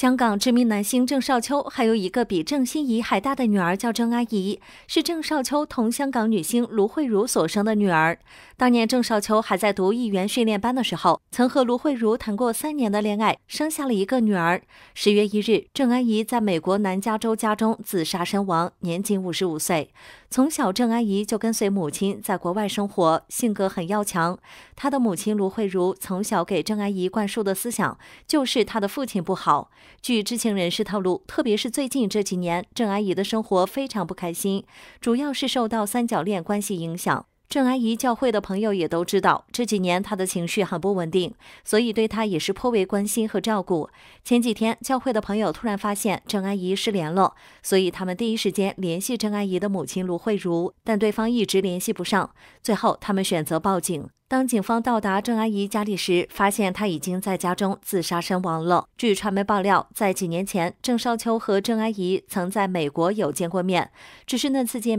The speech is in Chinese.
香港知名男星郑少秋还有一个比郑欣宜还大的女儿，叫郑阿姨，是郑少秋同香港女星卢慧茹所生的女儿。当年郑少秋还在读议员训练班的时候，曾和卢慧茹谈过三年的恋爱，生下了一个女儿。十月一日，郑阿姨在美国南加州家中自杀身亡，年仅五十五岁。从小，郑阿姨就跟随母亲在国外生活，性格很要强。她的母亲卢慧茹从小给郑阿姨灌输的思想就是她的父亲不好。据知情人士透露，特别是最近这几年，郑阿姨的生活非常不开心，主要是受到三角恋关系影响。郑阿姨教会的朋友也都知道，这几年她的情绪很不稳定，所以对她也是颇为关心和照顾。前几天，教会的朋友突然发现郑阿姨失联了，所以他们第一时间联系郑阿姨的母亲卢慧茹，但对方一直联系不上。最后，他们选择报警。当警方到达郑阿姨家里时，发现她已经在家中自杀身亡了。据传媒爆料，在几年前，郑少秋和郑阿姨曾在美国有见过面，只是那次见面。